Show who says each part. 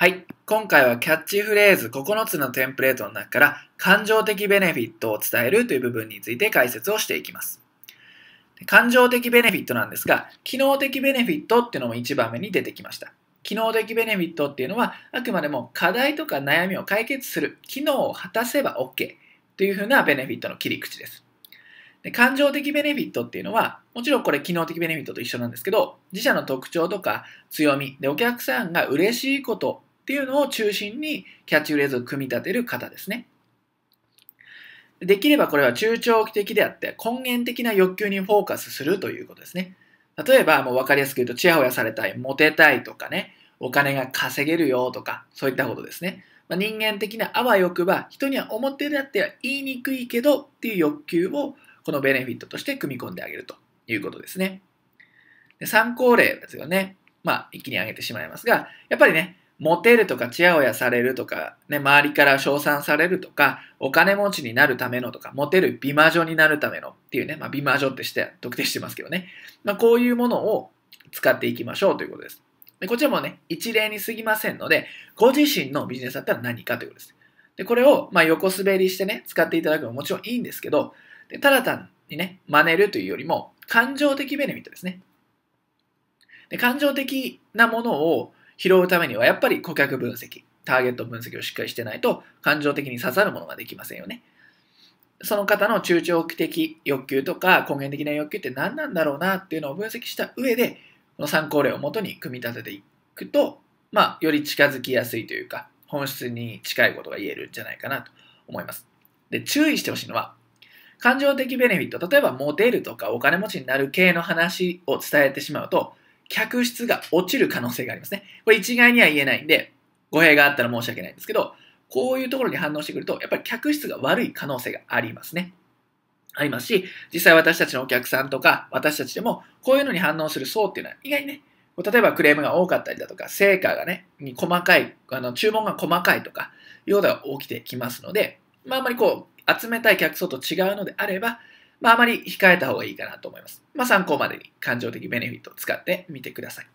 Speaker 1: はい。今回はキャッチフレーズ9つのテンプレートの中から感情的ベネフィットを伝えるという部分について解説をしていきます。感情的ベネフィットなんですが、機能的ベネフィットっていうのも1番目に出てきました。機能的ベネフィットっていうのはあくまでも課題とか悩みを解決する機能を果たせば OK というふうなベネフィットの切り口です。で感情的ベネフィットっていうのは、もちろんこれ機能的ベネフィットと一緒なんですけど、自社の特徴とか強みでお客さんが嬉しいことっていうのを中心にキャッチフレーズを組み立てる方ですね。できればこれは中長期的であって根源的な欲求にフォーカスするということですね。例えばもう分かりやすく言うとちやほやされたい、モテたいとかね、お金が稼げるよとかそういったことですね。まあ、人間的なあわよくば人には表であっては言いにくいけどっていう欲求をこのベネフィットとして組み込んであげるということですね。で参考例ですよね。まあ一気に挙げてしまいますが、やっぱりね、モテるとか、ちやオやされるとか、ね、周りから称賛されるとか、お金持ちになるためのとか、モテる美魔女になるためのっていうね、まあ、美魔女ってして特定してますけどね、まあ、こういうものを使っていきましょうということです。でこちらもね、一例に過ぎませんので、ご自身のビジネスだったら何かということです。でこれをまあ横滑りしてね、使っていただくのももちろんいいんですけど、でただ単にね、真似るというよりも、感情的ベネミットですね。で感情的なものを拾うためにはやっぱり顧客分析、ターゲット分析をしっかりしてないと感情的に刺さるものができませんよね。その方の中長期的欲求とか根源的な欲求って何なんだろうなっていうのを分析した上で、この参考例をもとに組み立てていくと、まあ、より近づきやすいというか、本質に近いことが言えるんじゃないかなと思います。で、注意してほしいのは、感情的ベネフィット、例えばモテるとかお金持ちになる系の話を伝えてしまうと、客室が落ちる可能性がありますね。これ一概には言えないんで、語弊があったら申し訳ないんですけど、こういうところに反応してくると、やっぱり客室が悪い可能性がありますね。ありますし、実際私たちのお客さんとか、私たちでも、こういうのに反応する層っていうのは、意外にね、例えばクレームが多かったりだとか、成果がね、に細かい、あの、注文が細かいとか、いうことが起きてきますので、まあ、あまりこう、集めたい客層と違うのであれば、まあ、あまり控えた方がいいかなと思います。まあ、参考までに感情的ベネフィットを使ってみてください。